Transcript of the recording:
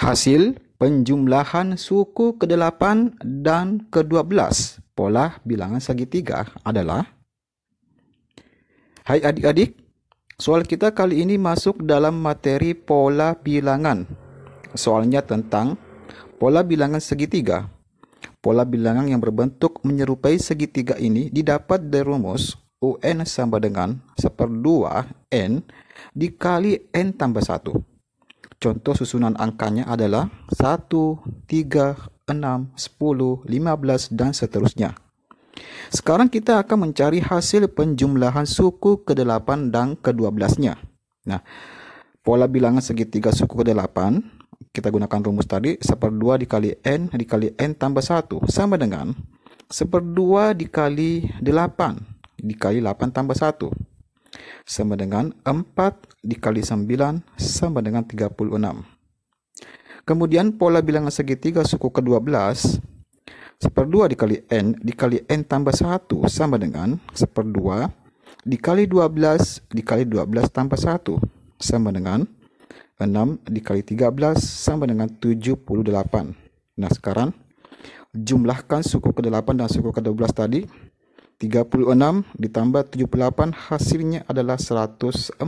Hasil penjumlahan suku ke-8 dan ke-12 pola bilangan segitiga adalah Hai adik-adik, soal kita kali ini masuk dalam materi pola bilangan. Soalnya tentang pola bilangan segitiga. Pola bilangan yang berbentuk menyerupai segitiga ini didapat dari rumus UN sama dengan seperdua N dikali N tambah 1 Contoh susunan angkanya adalah 1, 3, 6, 10, 15, dan seterusnya. Sekarang kita akan mencari hasil penjumlahan suku ke-8 dan ke-12-nya. Nah, pola bilangan segitiga suku ke-8, kita gunakan rumus tadi, 1 2 dikali N dikali N tambah 1, sama dengan 1 2 dikali 8, dikali 8 tambah 1 sama dengan 4 dikali 9 sama dengan 36. Kemudian pola bilangan segitiga suku ke-12 2 dikali n dikali n tambah 1 sama dengan 2 dikali 12 dikali 12 tambah 1 sama dengan 6 dikali 13 sama dengan 78. Nah sekarang jumlahkan suku ke-8 dan suku ke-12 tadi 36 ditambah 78 hasilnya adalah 114.